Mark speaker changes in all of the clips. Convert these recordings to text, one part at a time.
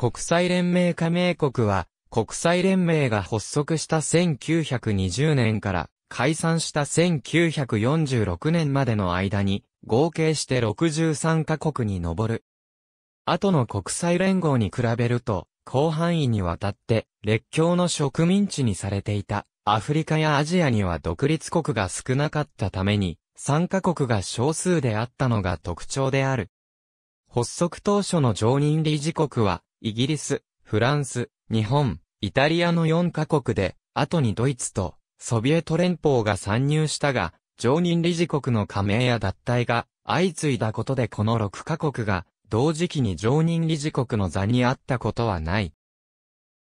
Speaker 1: 国際連盟加盟国は、国際連盟が発足した1920年から解散した1946年までの間に、合計して63カ国に上る。後の国際連合に比べると、広範囲にわたって列強の植民地にされていたアフリカやアジアには独立国が少なかったために、参加国が少数であったのが特徴である。発足当初の常任理事国は、イギリス、フランス、日本、イタリアの4カ国で、後にドイツと、ソビエト連邦が参入したが、常任理事国の加盟や脱退が相次いだことでこの6カ国が同時期に常任理事国の座にあったことはない。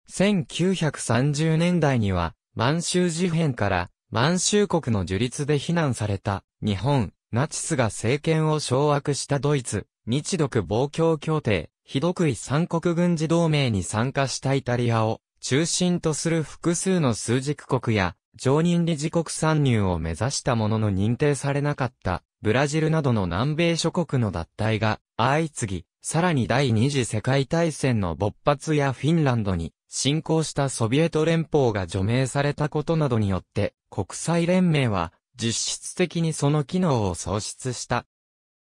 Speaker 1: 1930年代には満州事変から満州国の樹立で非難された日本、ナチスが政権を掌握したドイツ、日独防共協定、ひどくい三国軍事同盟に参加したイタリアを中心とする複数の枢軸国や常任理事国参入を目指したものの認定されなかったブラジルなどの南米諸国の脱退が相次ぎ、さらに第二次世界大戦の勃発やフィンランドに侵攻したソビエト連邦が除名されたことなどによって国際連盟は実質的にその機能を喪失した。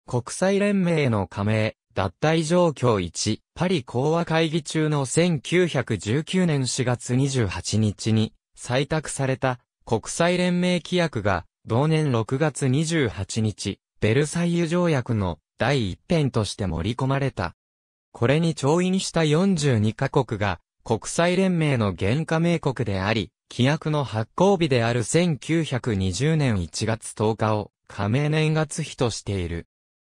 Speaker 1: 国際連盟への加盟、脱退状況1、パリ講和会議中の1919年4月28日に採択された国際連盟規約が同年6月28日、ベルサイユ条約の第一編として盛り込まれた。これに調印した42カ国が国際連盟の原加盟国であり、規約の発行日である1920年1月10日を加盟年月日としている。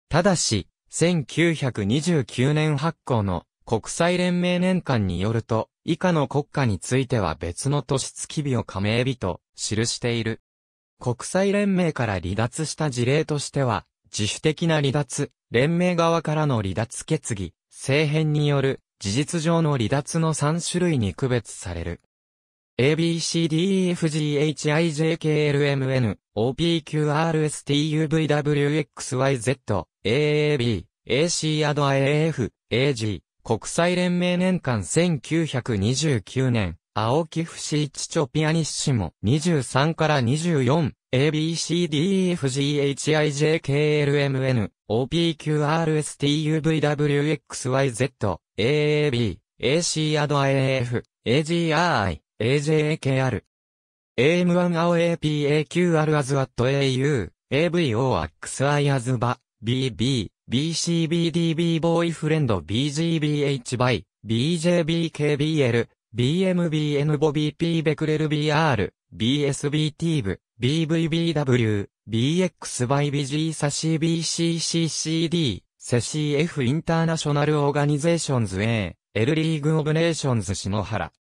Speaker 1: ただし、1929年発行の国際連盟年間によると、以下の国家については別の都市付き日を加盟日と記している。国際連盟から離脱した事例としては、自主的な離脱、連盟側からの離脱決議、政変による事実上の離脱の3種類に区別される。ABCDEFGHIJKLMN、OPQRSTUVWXYZ、AAB、AC&AF、AG、国際連盟年間1929年、青木不死一チョピアニッシモ23から 24ABCDEFGHIJKLMN OPQRSTUVWXYZ AAB AC&AF AGRI AJAKR。AM1AOAPAQR as at AU, AVO x i as BA, BB, BCBDB b ボーイフレンド BGBH by, BJBKBL、BMBN ボ BP ベクレル BR、BSBT 部、BVBW、BX by BG サシ BCCCD、セ CF インターナショナルオーガニゼーションズ A、L リーグオブネーションズ篠原。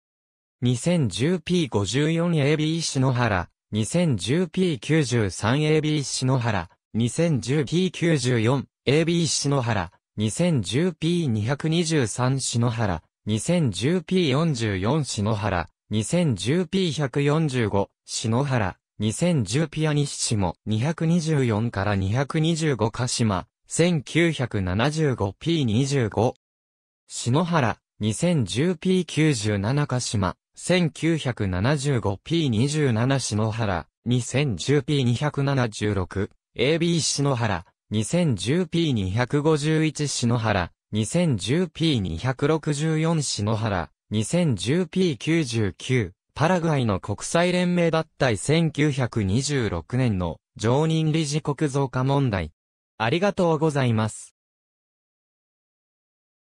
Speaker 1: 2010P54AB 篠原、2010P93AB 篠原、2010P94AB 篠原、2010P223 篠原、2010P44 篠原、2010P145 篠原、2010P アニッシモ224から225カシマ、1975P25 篠原、2010P97 カシマ、1975P27 篠原、2010P276、AB 篠原、2010P251 篠原、2010P264 篠原、2010P99、パラグアイの国際連盟脱退1926年の常任理事国増加問題。ありがとうございます。